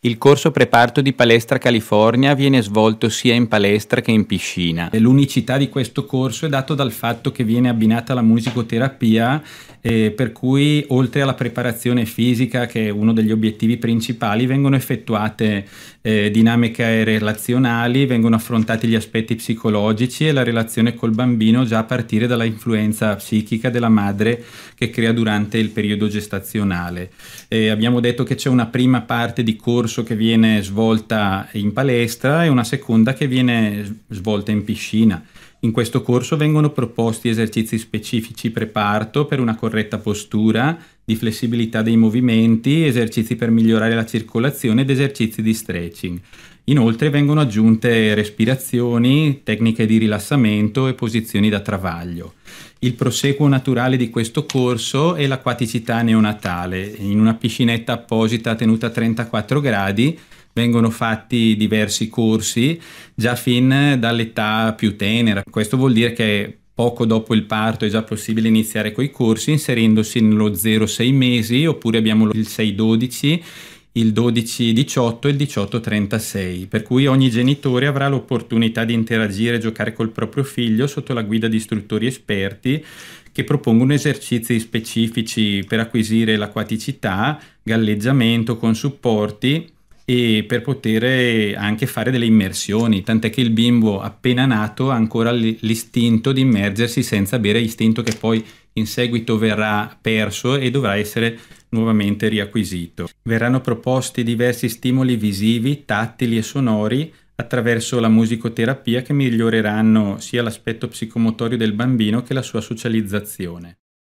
Il corso preparto di Palestra California viene svolto sia in palestra che in piscina. L'unicità di questo corso è dato dal fatto che viene abbinata la musicoterapia, eh, per cui oltre alla preparazione fisica, che è uno degli obiettivi principali, vengono effettuate eh, dinamiche relazionali, vengono affrontati gli aspetti psicologici e la relazione col bambino già a partire dalla influenza psichica della madre che crea durante il periodo gestazionale. Eh, abbiamo detto che c'è una prima parte di corso corso che viene svolta in palestra e una seconda che viene svolta in piscina. In questo corso vengono proposti esercizi specifici preparto per una corretta postura, di flessibilità dei movimenti, esercizi per migliorare la circolazione ed esercizi di stretching. Inoltre vengono aggiunte respirazioni, tecniche di rilassamento e posizioni da travaglio il proseguo naturale di questo corso è l'acquaticità neonatale. In una piscinetta apposita tenuta a 34 gradi vengono fatti diversi corsi già fin dall'età più tenera. Questo vuol dire che poco dopo il parto è già possibile iniziare quei corsi inserendosi nello 0-6 mesi oppure abbiamo il 6-12 il 12-18 e il 18-36, per cui ogni genitore avrà l'opportunità di interagire e giocare col proprio figlio sotto la guida di istruttori esperti che propongono esercizi specifici per acquisire l'acquaticità, galleggiamento con supporti e per poter eh, anche fare delle immersioni, tant'è che il bimbo appena nato ha ancora l'istinto di immergersi senza bere, istinto che poi in seguito verrà perso e dovrà essere nuovamente riacquisito. Verranno proposti diversi stimoli visivi, tattili e sonori attraverso la musicoterapia che miglioreranno sia l'aspetto psicomotorio del bambino che la sua socializzazione.